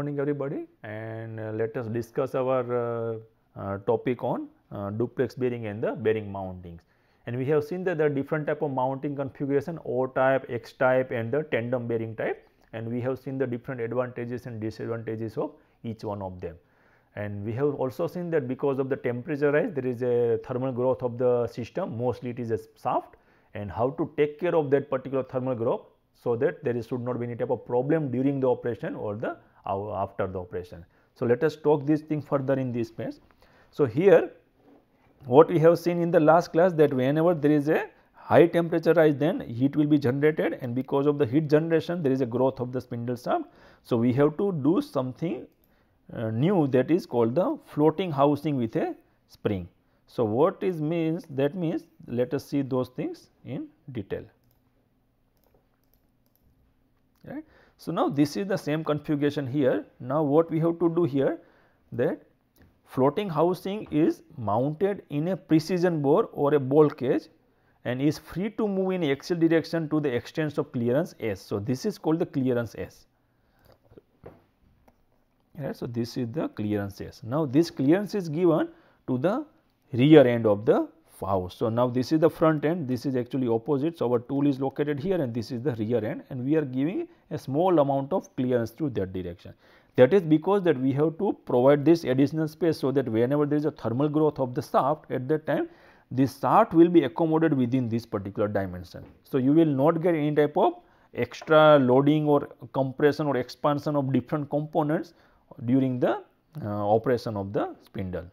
morning everybody and uh, let us discuss our uh, uh topic on uh, duplex bearing and the bearing mountings. And we have seen that there are different type of mounting configuration O type, X type and the tandem bearing type and we have seen the different advantages and disadvantages of each one of them. And we have also seen that because of the temperature rise there is a thermal growth of the system mostly it is a shaft and how to take care of that particular thermal growth so that there should not be any type of problem during the operation or the after the operation. So, let us talk this thing further in this phase. So, here what we have seen in the last class that whenever there is a high temperature rise then heat will be generated and because of the heat generation there is a growth of the spindle shaft. So, we have to do something uh, new that is called the floating housing with a spring. So, what is means that means let us see those things in detail right. So, now this is the same configuration here. Now, what we have to do here that floating housing is mounted in a precision bore or a ball cage and is free to move in axial direction to the extent of clearance S. So, this is called the clearance S. So, this is the clearance S. Now, this clearance is given to the rear end of the so, now this is the front end, this is actually opposite. So, our tool is located here and this is the rear end and we are giving a small amount of clearance to that direction. That is because that we have to provide this additional space so that whenever there is a thermal growth of the shaft at that time, this shaft will be accommodated within this particular dimension. So, you will not get any type of extra loading or compression or expansion of different components during the uh, operation of the spindle.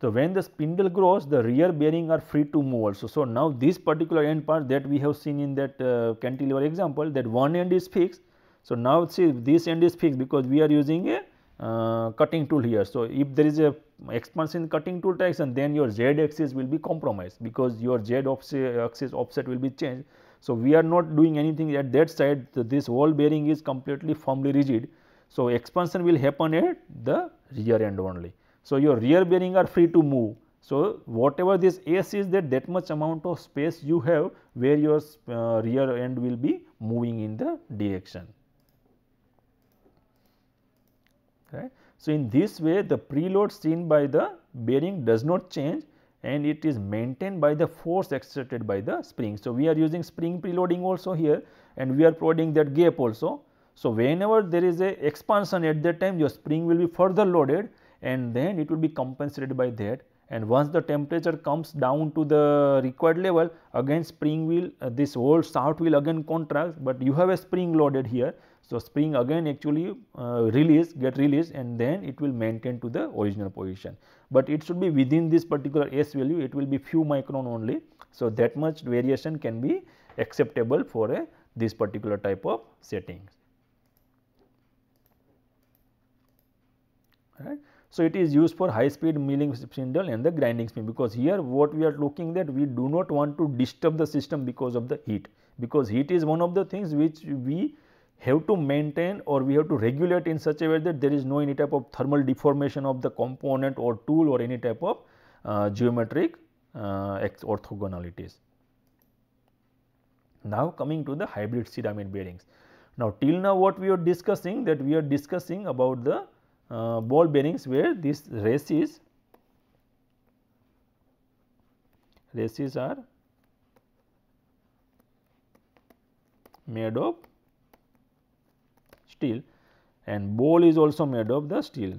So, when the spindle grows the rear bearing are free to move also. So, now this particular end part that we have seen in that uh, cantilever example that one end is fixed. So, now see this end is fixed because we are using a uh, cutting tool here. So, if there is a expansion in cutting tool traction then your z axis will be compromised because your z axis offset will be changed. So, we are not doing anything at that side so this whole bearing is completely firmly rigid. So, expansion will happen at the rear end only. So, your rear bearing are free to move. So, whatever this S is that that much amount of space you have where your uh, rear end will be moving in the direction. Okay. So, in this way the preload seen by the bearing does not change and it is maintained by the force exerted by the spring. So, we are using spring preloading also here and we are providing that gap also. So, whenever there is a expansion at that time your spring will be further loaded and then it will be compensated by that and once the temperature comes down to the required level again spring will uh, this whole shaft will again contract but you have a spring loaded here. So, spring again actually uh, release get released and then it will maintain to the original position, but it should be within this particular S value it will be few micron only. So, that much variation can be acceptable for a uh, this particular type of settings. Right. So, it is used for high speed milling spindle and the grinding spindle because here what we are looking that we do not want to disturb the system because of the heat because heat is one of the things which we have to maintain or we have to regulate in such a way that there is no any type of thermal deformation of the component or tool or any type of uh, geometric uh, orthogonalities. Now coming to the hybrid ceramic bearings. Now till now what we are discussing that we are discussing about the uh, ball bearings where these races races are made of steel and ball is also made of the steel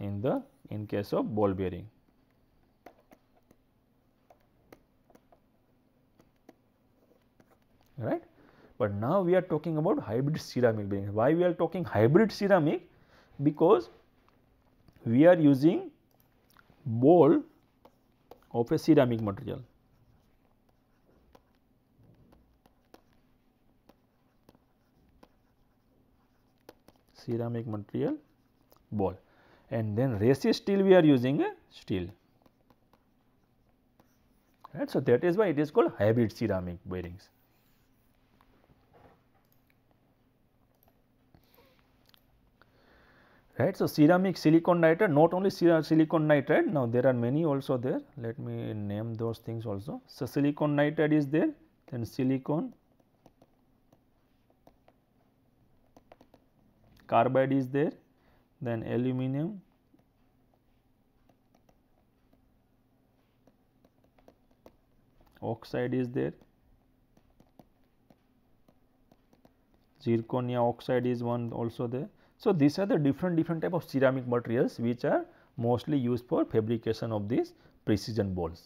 in the in case of ball bearing. right but now we are talking about hybrid ceramic bearings. Why we are talking hybrid ceramic? Because we are using bowl of a ceramic material. ceramic material ball and then racy steel we are using a eh, steel right. So, that is why it is called hybrid ceramic bearings. right. So, ceramic silicon nitride not only silicon nitride now there are many also there let me name those things also. So, silicon nitride is there then silicon carbide is there then aluminum oxide is there zirconia oxide is one also there so, these are the different different type of ceramic materials which are mostly used for fabrication of these precision balls.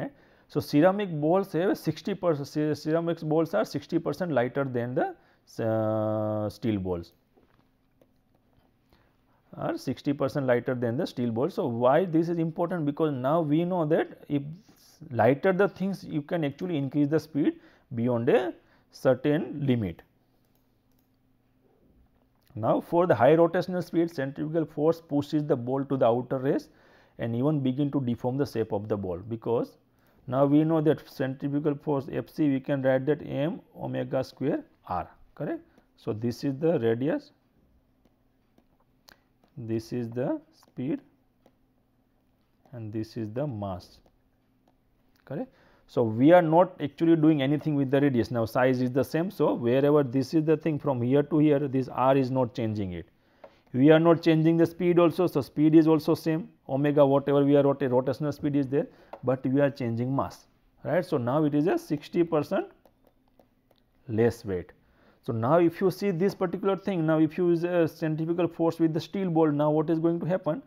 Yeah. So, ceramic balls have 60 percent ceramic balls are 60 percent lighter than the uh, steel balls are 60 percent lighter than the steel balls. So, why this is important because now we know that if lighter the things you can actually increase the speed beyond a certain limit. Now, for the high rotational speed centrifugal force pushes the ball to the outer race and even begin to deform the shape of the ball because now we know that centrifugal force F c we can write that m omega square r correct. So, this is the radius, this is the speed and this is the mass correct. So, we are not actually doing anything with the radius. Now, size is the same. So, wherever this is the thing from here to here, this r is not changing it. We are not changing the speed also. So, speed is also same omega whatever we are rotating, rotational speed is there, but we are changing mass right. So, now it is a 60 percent less weight. So, now if you see this particular thing, now if you use a centrifugal force with the steel ball, now what is going to happen?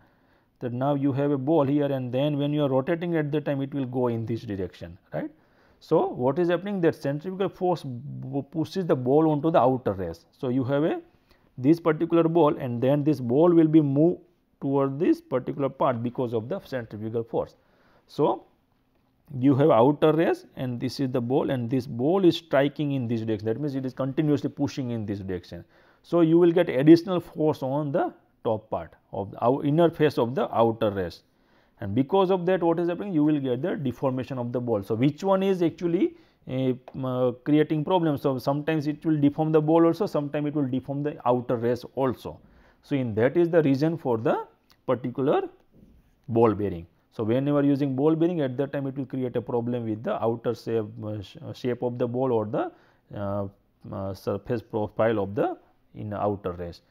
that now you have a ball here and then when you are rotating at the time it will go in this direction right. So, what is happening that centrifugal force pushes the ball onto the outer race. So, you have a this particular ball and then this ball will be moved toward this particular part because of the centrifugal force. So, you have outer race and this is the ball and this ball is striking in this direction that means it is continuously pushing in this direction. So, you will get additional force on the top part of the inner face of the outer race and because of that what is happening you will get the deformation of the ball. So, which one is actually eh, uh, creating problem? So, sometimes it will deform the ball also, sometimes it will deform the outer race also. So, in that is the reason for the particular ball bearing. So, whenever using ball bearing at that time it will create a problem with the outer shape, uh, uh shape of the ball or the uh, uh, surface profile of the in outer race.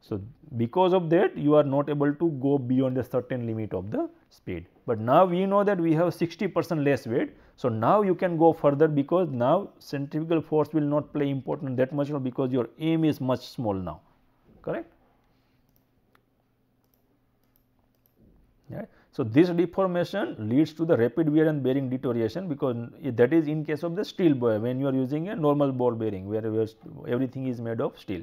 So, because of that you are not able to go beyond a certain limit of the speed. But now we know that we have 60 percent less weight. So, now you can go further because now centrifugal force will not play important that much because your aim is much small now correct. Yeah. So, this deformation leads to the rapid wear and bearing deterioration because that is in case of the steel when you are using a normal ball bearing where everything is made of steel.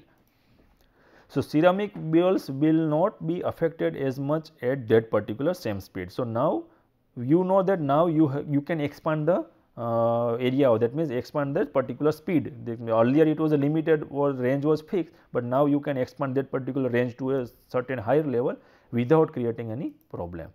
So, ceramic balls will not be affected as much at that particular same speed. So, now you know that now you you can expand the uh, area that means expand that particular speed the, earlier it was a limited or range was fixed but now you can expand that particular range to a certain higher level without creating any problem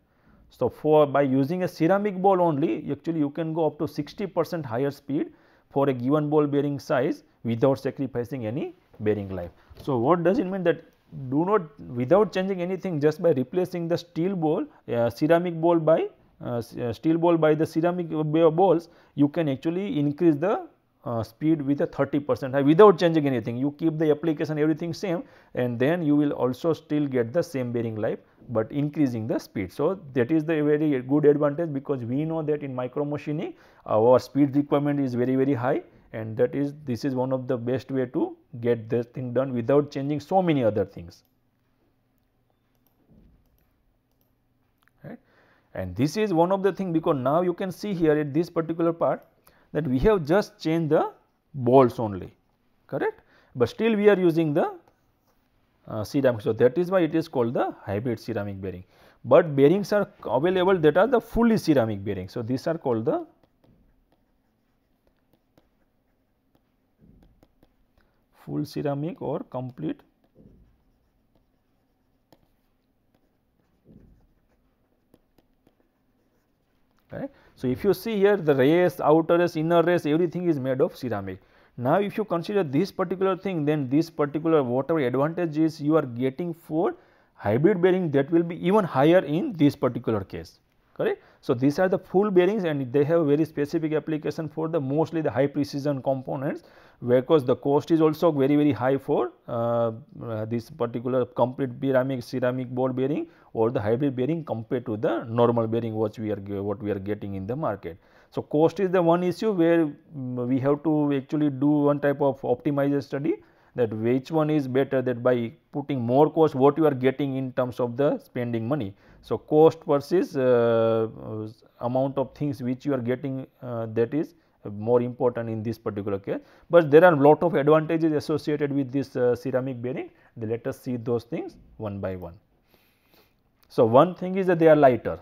so for by using a ceramic ball only actually you can go up to 60 percent higher speed for a given ball bearing size without sacrificing any bearing life. So, what does it mean that do not without changing anything just by replacing the steel ball uh, ceramic ball by uh, uh steel ball by the ceramic balls you can actually increase the uh, speed with a 30 percent without changing anything you keep the application everything same and then you will also still get the same bearing life but increasing the speed. So, that is the very good advantage because we know that in micro machining our speed requirement is very very high and that is this is one of the best way to get this thing done without changing so many other things. And this is one of the thing because now you can see here at this particular part that we have just changed the balls only correct, but still we are using the uh, ceramic. So, that is why it is called the hybrid ceramic bearing, but bearings are available that are the fully ceramic bearing. So, these are called the full ceramic or complete Right. So, if you see here the race, outer race, inner race, everything is made of ceramic. Now, if you consider this particular thing then this particular whatever advantage is you are getting for hybrid bearing that will be even higher in this particular case correct. So, these are the full bearings and they have very specific application for the mostly the high precision components because the cost is also very very high for uh, uh, this particular complete ceramic ceramic ball bearing or the hybrid bearing compared to the normal bearing what we are what we are getting in the market. So, cost is the one issue where mm, we have to actually do one type of optimizer study that which one is better that by putting more cost what you are getting in terms of the spending money. So, cost versus uh, uh, amount of things which you are getting uh, that is more important in this particular case, but there are lot of advantages associated with this uh, ceramic bearing let us see those things one by one. So, one thing is that they are lighter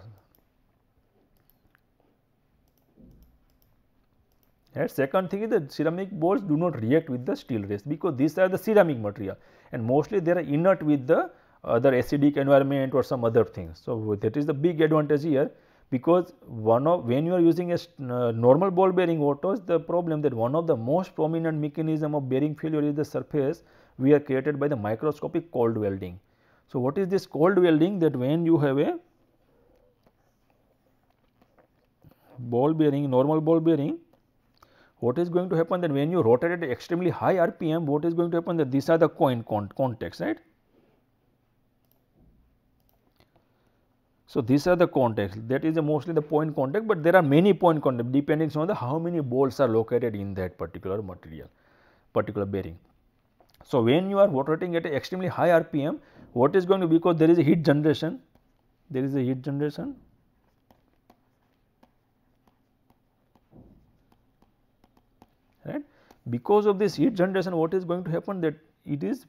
second thing is that ceramic balls do not react with the steel race because these are the ceramic material and mostly they are inert with the other acidic environment or some other things. So, that is the big advantage here because one of when you are using a uh, normal ball bearing is the problem that one of the most prominent mechanism of bearing failure is the surface we are created by the microscopic cold welding. So, what is this cold welding that when you have a ball bearing normal ball bearing what is going to happen that when you rotate at extremely high RPM, what is going to happen that these are the coin con right. So, these are the context. that is mostly the point contact, but there are many point contact depending on the how many bolts are located in that particular material, particular bearing. So, when you are rotating at extremely high RPM, what is going to because there is a heat generation, there is a heat generation because of this heat generation what is going to happen that it is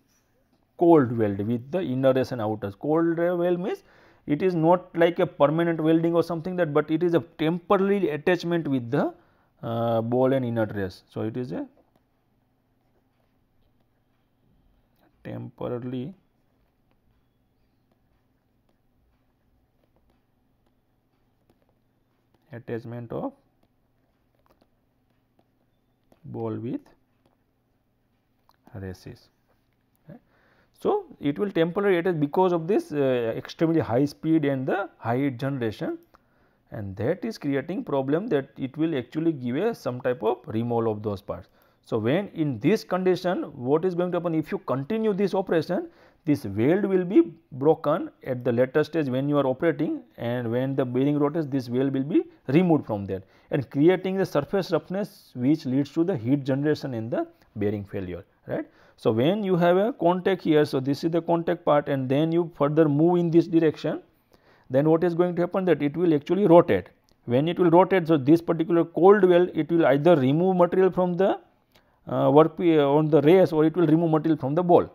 cold weld with the inner race and outer. Cold weld means it is not like a permanent welding or something that, but it is a temporary attachment with the uh, ball and inner race. So, it is a temporarily attachment of ball with races. So, it will temporarily It is because of this uh, extremely high speed and the high heat generation and that is creating problem that it will actually give a some type of removal of those parts. So, when in this condition what is going to happen if you continue this operation this weld will be broken at the later stage when you are operating and when the bearing rotates this weld will be removed from there and creating the surface roughness which leads to the heat generation in the bearing failure right. So, when you have a contact here so this is the contact part and then you further move in this direction then what is going to happen that it will actually rotate when it will rotate so this particular cold weld it will either remove material from the uh, work uh, on the race or it will remove material from the ball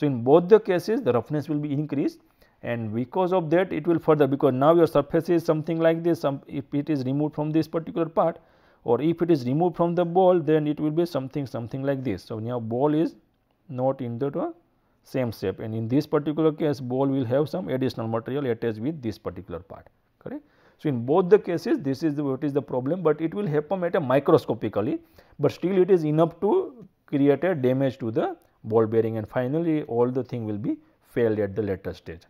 so, in both the cases the roughness will be increased and because of that it will further because now your surface is something like this some if it is removed from this particular part or if it is removed from the ball then it will be something something like this. So, now ball is not in the same shape and in this particular case ball will have some additional material attached with this particular part correct. So, in both the cases this is the, what is the problem, but it will happen at a microscopically, but still it is enough to create a damage to the ball bearing and finally, all the thing will be failed at the later stage.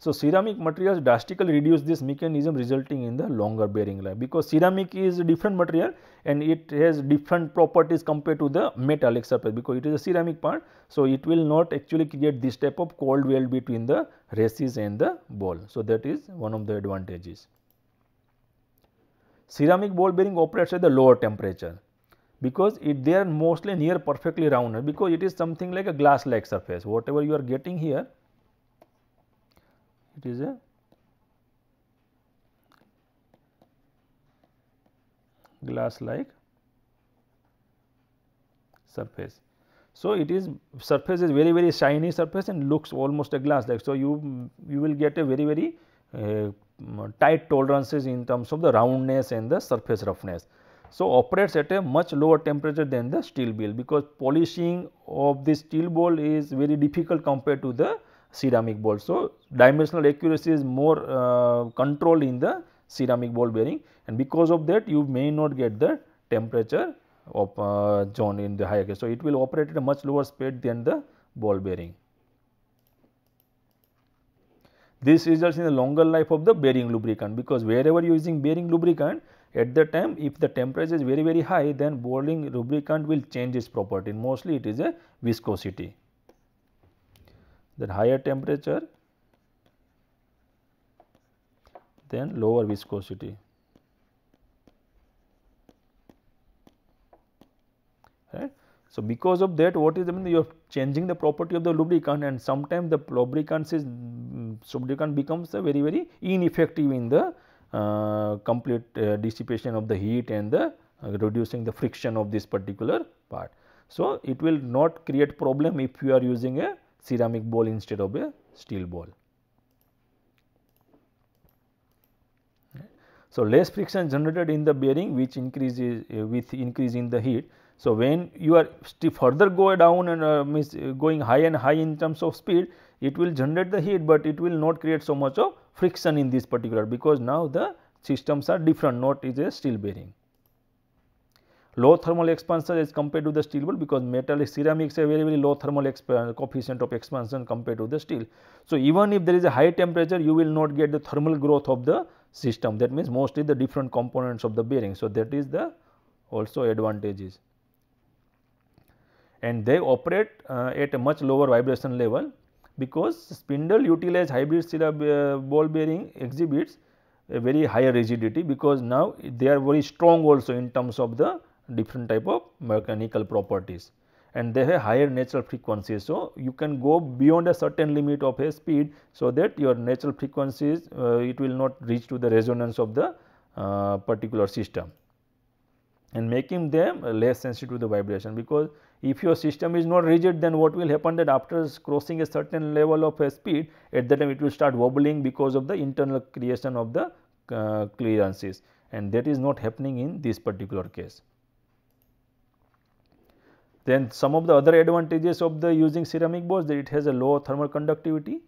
So, ceramic materials drastically reduce this mechanism resulting in the longer bearing life because ceramic is a different material and it has different properties compared to the metallic surface because it is a ceramic part. So, it will not actually create this type of cold weld between the races and the ball. So, that is one of the advantages. Ceramic ball bearing operates at the lower temperature because it they are mostly near perfectly rounded because it is something like a glass like surface whatever you are getting here it is a glass like surface. So, it is surface is very very shiny surface and looks almost a glass like. So, you you will get a very very uh, tight tolerances in terms of the roundness and the surface roughness. So, operates at a much lower temperature than the steel ball because polishing of the steel ball is very difficult compared to the ceramic ball. So, dimensional accuracy is more uh, controlled in the ceramic ball bearing and because of that you may not get the temperature of uh, zone in the higher case. So, it will operate at a much lower speed than the ball bearing. This results in a longer life of the bearing lubricant because wherever you are using bearing lubricant at that time if the temperature is very very high then boiling lubricant will change its property mostly it is a viscosity. Then higher temperature then lower viscosity. Right. So, because of that what is the mean you are changing the property of the lubricant and sometimes the lubricant is mm, lubricant becomes very very ineffective in the uh, complete uh, dissipation of the heat and the uh, reducing the friction of this particular part. So, it will not create problem if you are using a ceramic ball instead of a steel ball. So, less friction generated in the bearing which increases uh, with increase in the heat. So, when you are further go down and uh, means going high and high in terms of speed, it will generate the heat, but it will not create so much of friction in this particular because now the systems are different not is a steel bearing. Low thermal expansion as compared to the steel ball because metal is ceramics a very very low thermal uh, coefficient of expansion compared to the steel. So, even if there is a high temperature you will not get the thermal growth of the system that means mostly the different components of the bearing. So, that is the also advantages and they operate uh, at a much lower vibration level because spindle utilized hybrid syrup uh, ball bearing exhibits a very higher rigidity because now they are very strong also in terms of the different type of mechanical properties and they have higher natural frequencies. So, you can go beyond a certain limit of a speed so that your natural frequencies uh, it will not reach to the resonance of the uh, particular system and making them less sensitive to the vibration because if your system is not rigid then what will happen that after crossing a certain level of speed at that time it will start wobbling because of the internal creation of the uh, clearances and that is not happening in this particular case. Then some of the other advantages of the using ceramic boards that it has a low thermal conductivity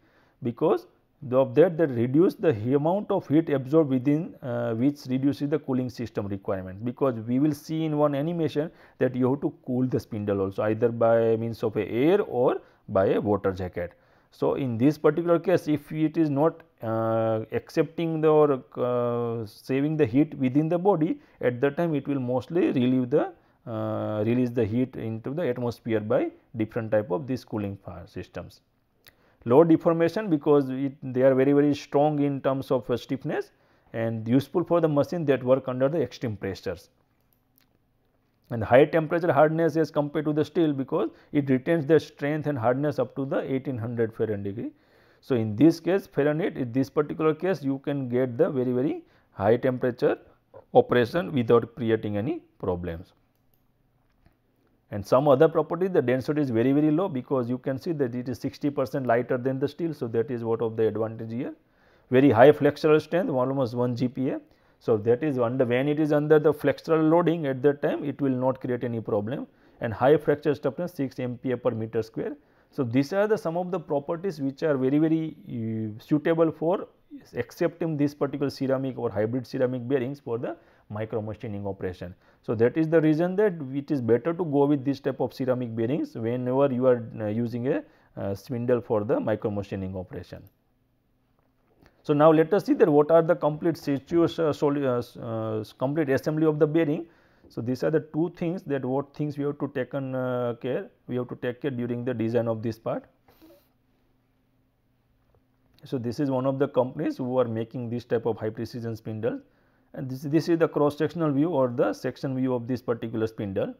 because of that that reduce the amount of heat absorbed within uh, which reduces the cooling system requirement because we will see in one animation that you have to cool the spindle also either by means of a air or by a water jacket. So, in this particular case if it is not uh, accepting the or uh, saving the heat within the body at that time it will mostly relieve the uh, release the heat into the atmosphere by different type of these cooling systems low deformation because it, they are very very strong in terms of uh, stiffness and useful for the machine that work under the extreme pressures. And high temperature hardness as compared to the steel because it retains the strength and hardness up to the 1800 Fahrenheit degree. So, in this case Fahrenheit in this particular case you can get the very very high temperature operation without creating any problems. And some other property the density is very very low because you can see that it is 60 percent lighter than the steel. So, that is what of the advantage here very high flexural strength almost 1 GPa. So, that is under when it is under the flexural loading at that time it will not create any problem and high fracture toughness 6 MPa per meter square. So, these are the some of the properties which are very very uh, suitable for accepting this particular ceramic or hybrid ceramic bearings for the machining operation. So, that is the reason that it is better to go with this type of ceramic bearings whenever you are uh, using a uh, spindle for the machining operation. So, now let us see that what are the complete situation, uh, uh, uh, complete assembly of the bearing. So, these are the two things that what things we have to take on care, we have to take care during the design of this part. So, this is one of the companies who are making this type of high precision spindles and this, this is the cross sectional view or the section view of this particular spindle.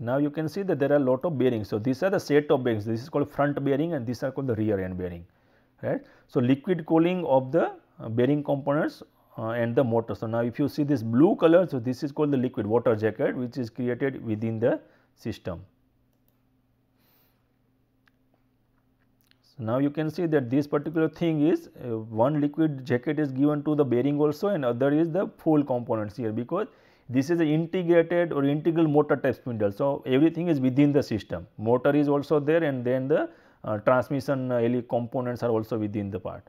Now you can see that there are lot of bearings. So these are the set of bearings. This is called front bearing and these are called the rear end bearing, right? So liquid cooling of the uh, bearing components uh, and the motor. So now if you see this blue color, so this is called the liquid water jacket which is created within the system. So, now you can see that this particular thing is uh, one liquid jacket is given to the bearing also and other is the full components here because this is an integrated or integral motor type spindle. So, everything is within the system motor is also there and then the uh, transmission uh, components are also within the part.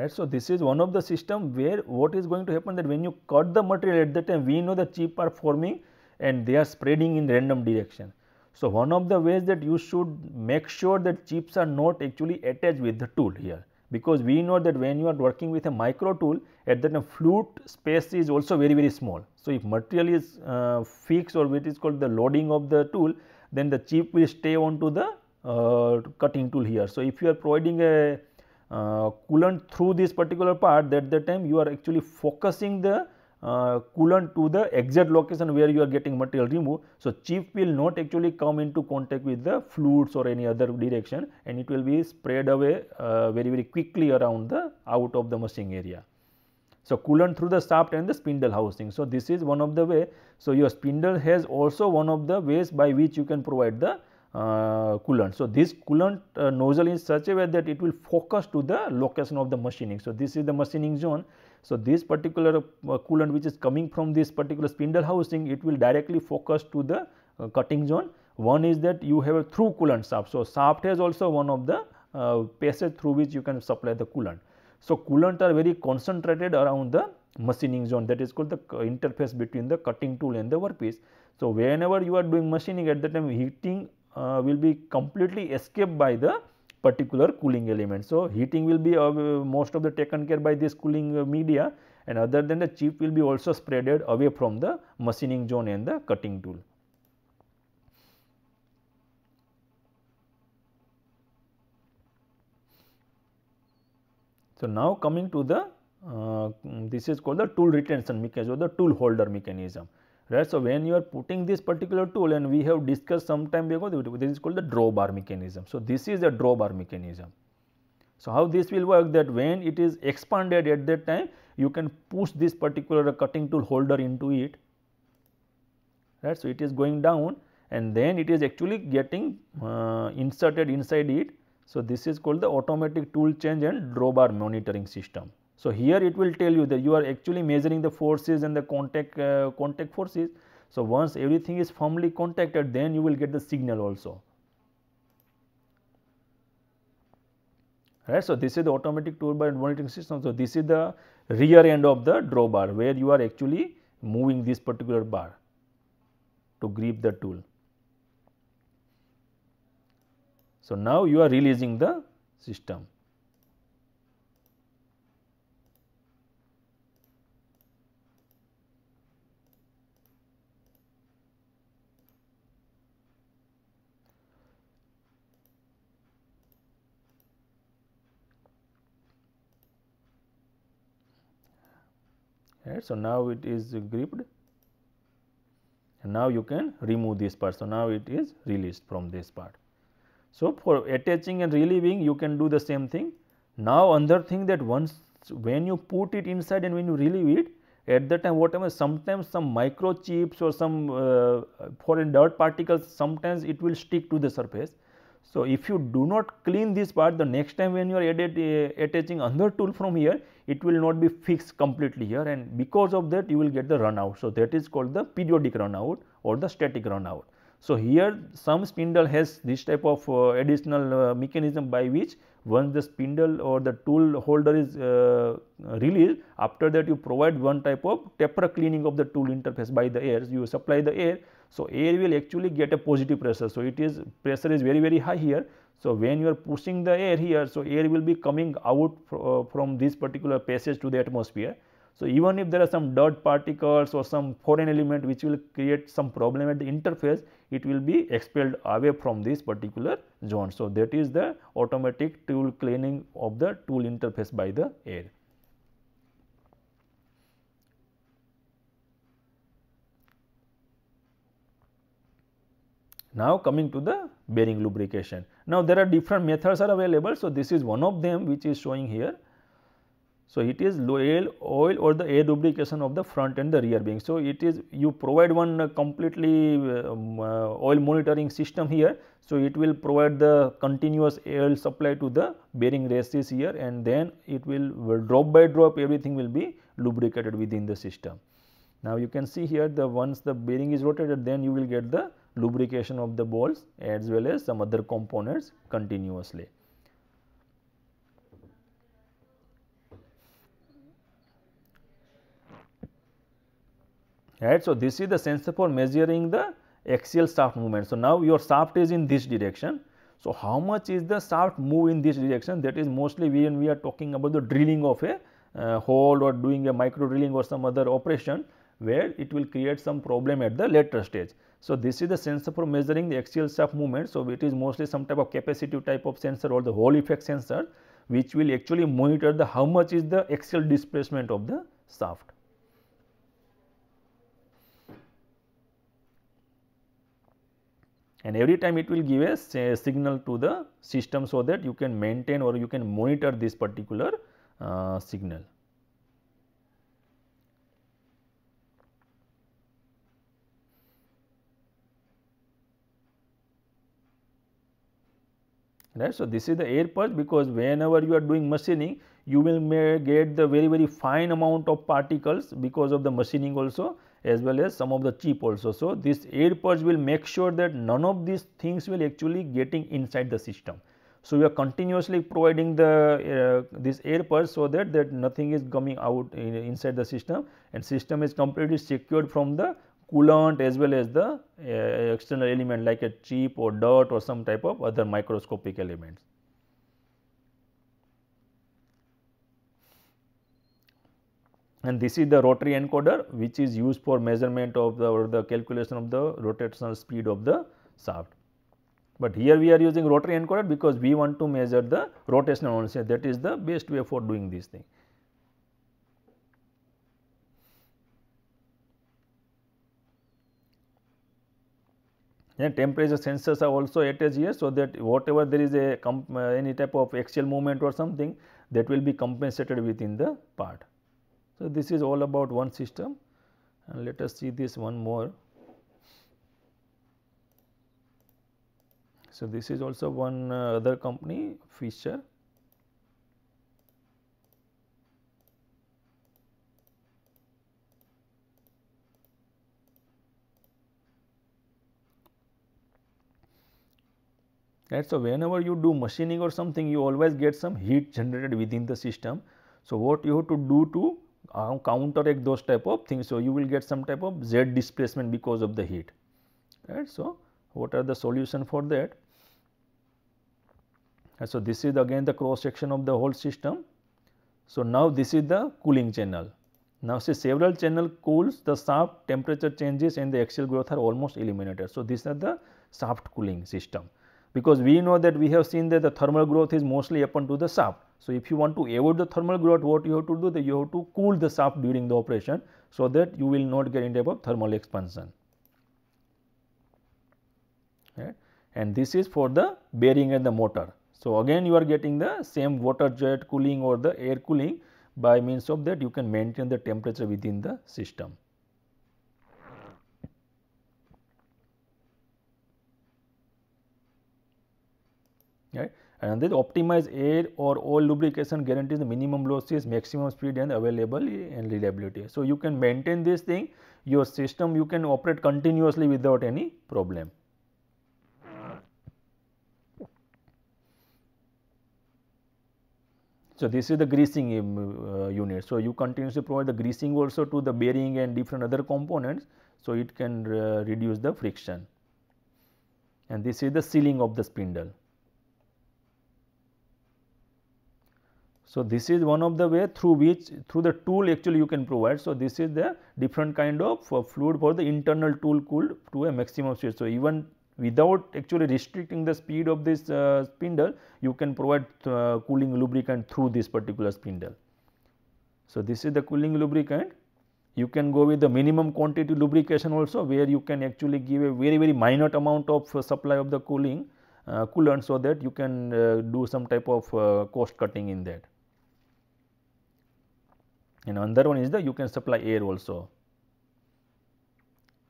right. So, this is one of the system where what is going to happen that when you cut the material at that time we know the chip are forming and they are spreading in random direction. So, one of the ways that you should make sure that chips are not actually attached with the tool here because we know that when you are working with a micro tool at that time flute space is also very very small. So, if material is uh, fixed or what is called the loading of the tool then the chip will stay on to the uh, cutting tool here. So, if you are providing a uh, coolant through this particular part that the time you are actually focusing the uh, coolant to the exact location where you are getting material removed. So, chip will not actually come into contact with the fluids or any other direction and it will be spread away uh, very very quickly around the out of the machine area. So, coolant through the shaft and the spindle housing. So, this is one of the way. So, your spindle has also one of the ways by which you can provide the uh, coolant. So, this coolant uh, nozzle is such a way that it will focus to the location of the machining. So, this is the machining zone. So, this particular uh, coolant which is coming from this particular spindle housing it will directly focus to the cutting zone. One is that you have a through coolant shaft. So, shaft has also one of the uh, passage through which you can supply the coolant. So, coolant are very concentrated around the machining zone that is called the interface between the cutting tool and the workpiece. So, whenever you are doing machining at the time heating uh, will be completely escaped by the particular cooling element. So, heating will be uh, most of the taken care by this cooling uh, media and other than the chip will be also spreaded away from the machining zone and the cutting tool. So, now coming to the uh, this is called the tool retention mechanism or the tool holder mechanism right. So, when you are putting this particular tool and we have discussed some time ago this is called the drawbar mechanism. So, this is the drawbar mechanism. So, how this will work that when it is expanded at that time you can push this particular cutting tool holder into it right. So, it is going down and then it is actually getting uh, inserted inside it. So, this is called the automatic tool change and drawbar monitoring system. So, here it will tell you that you are actually measuring the forces and the contact uh, contact forces. So, once everything is firmly contacted then you will get the signal also. Right. So, this is the automatic toolbar and monitoring system. So, this is the rear end of the drawbar where you are actually moving this particular bar to grip the tool. So, now you are releasing the system. right. So, now it is gripped and now you can remove this part. So, now it is released from this part. So, for attaching and relieving you can do the same thing. Now, another thing that once when you put it inside and when you relieve it at that time whatever sometimes some microchips or some uh, foreign dirt particles sometimes it will stick to the surface so, if you do not clean this part the next time when you are added, uh, attaching another tool from here it will not be fixed completely here and because of that you will get the run out. So, that is called the periodic run out or the static run out. So, here some spindle has this type of uh, additional uh, mechanism by which once the spindle or the tool holder is uh, released after that you provide one type of taper cleaning of the tool interface by the air you supply the air so air will actually get a positive pressure so it is pressure is very very high here so when you are pushing the air here so air will be coming out fr uh, from this particular passage to the atmosphere so even if there are some dirt particles or some foreign element which will create some problem at the interface it will be expelled away from this particular zone. So, that is the automatic tool cleaning of the tool interface by the air. Now, coming to the bearing lubrication. Now, there are different methods are available. So, this is one of them which is showing here. So, it is oil, oil or the air lubrication of the front and the rear wing. So, it is you provide one completely um, uh, oil monitoring system here. So, it will provide the continuous air supply to the bearing races here and then it will, will drop by drop everything will be lubricated within the system. Now, you can see here the once the bearing is rotated then you will get the lubrication of the balls as well as some other components continuously. right. So, this is the sensor for measuring the axial shaft movement. So, now your shaft is in this direction. So, how much is the shaft move in this direction that is mostly when we are talking about the drilling of a uh, hole or doing a micro drilling or some other operation where it will create some problem at the later stage. So, this is the sensor for measuring the axial shaft movement. So, it is mostly some type of capacitive type of sensor or the Hall effect sensor which will actually monitor the how much is the axial displacement of the shaft. and every time it will give a, signal to the system so that you can maintain or you can monitor this particular uh, signal. Right. So, this is the air purge because whenever you are doing machining you will get the very very fine amount of particles because of the machining also as well as some of the chip also. So, this air purge will make sure that none of these things will actually getting inside the system. So, we are continuously providing the uh, this air purge so that, that nothing is coming out in, inside the system and system is completely secured from the coolant as well as the uh, external element like a chip or dirt or some type of other microscopic elements. and this is the rotary encoder which is used for measurement of the or the calculation of the rotational speed of the shaft. But here we are using rotary encoder because we want to measure the rotational ownership that is the best way for doing this thing. Then temperature sensors are also attached here. So, that whatever there is a uh, any type of axial movement or something that will be compensated within the part. So, this is all about one system and let us see this one more. So, this is also one uh, other company Fisher. Right. So, whenever you do machining or something you always get some heat generated within the system. So, what you have to do to uh, counter, counteract those type of things. So, you will get some type of z displacement because of the heat right. So, what are the solution for that? Uh, so, this is again the cross section of the whole system. So, now this is the cooling channel. Now, see several channel cools the shaft temperature changes and the axial growth are almost eliminated. So, these are the shaft cooling system because we know that we have seen that the thermal growth is mostly upon to the shaft. So, if you want to avoid the thermal growth, what you have to do? That you have to cool the shaft during the operation, so that you will not get any type of thermal expansion. Right? And this is for the bearing and the motor. So, again you are getting the same water jet cooling or the air cooling by means of that you can maintain the temperature within the system. Right and this optimized air or oil lubrication guarantees the minimum losses, maximum speed and available and reliability. So, you can maintain this thing your system you can operate continuously without any problem. So, this is the greasing um, uh, unit. So, you continuously provide the greasing also to the bearing and different other components. So, it can uh, reduce the friction and this is the sealing of the spindle. So, this is one of the way through which through the tool actually you can provide. So, this is the different kind of uh, fluid for the internal tool cooled to a maximum speed. So, even without actually restricting the speed of this uh, spindle you can provide uh, cooling lubricant through this particular spindle. So, this is the cooling lubricant you can go with the minimum quantity lubrication also where you can actually give a very very minute amount of uh, supply of the cooling uh, coolant so that you can uh, do some type of cost cutting in that and another one is the you can supply air also.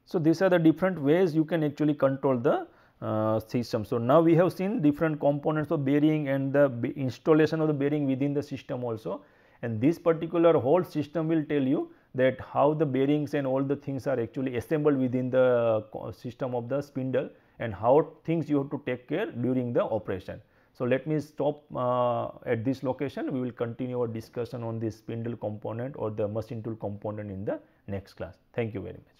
So, these are the different ways you can actually control the uh, system. So, now we have seen different components of bearing and the installation of the bearing within the system also and this particular whole system will tell you that how the bearings and all the things are actually assembled within the system of the spindle and how things you have to take care during the operation. So, let me stop uh, at this location we will continue our discussion on this spindle component or the machine tool component in the next class. Thank you very much.